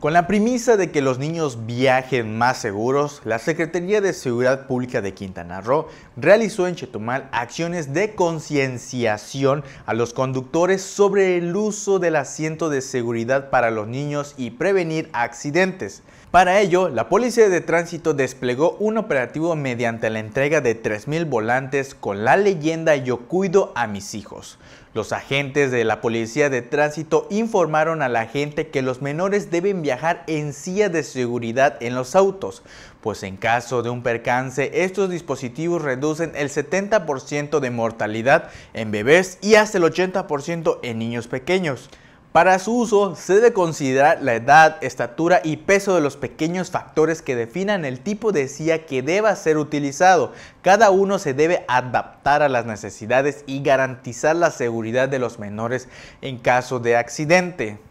Con la premisa de que los niños viajen más seguros, la Secretaría de Seguridad Pública de Quintana Roo realizó en Chetumal acciones de concienciación a los conductores sobre el uso del asiento de seguridad para los niños y prevenir accidentes. Para ello, la Policía de Tránsito desplegó un operativo mediante la entrega de 3.000 volantes con la leyenda Yo cuido a mis hijos, los agentes de la policía de tránsito informaron a la gente que los menores deben viajar en silla de seguridad en los autos, pues en caso de un percance estos dispositivos reducen el 70% de mortalidad en bebés y hasta el 80% en niños pequeños. Para su uso se debe considerar la edad, estatura y peso de los pequeños factores que definan el tipo de silla que deba ser utilizado. Cada uno se debe adaptar a las necesidades y garantizar la seguridad de los menores en caso de accidente.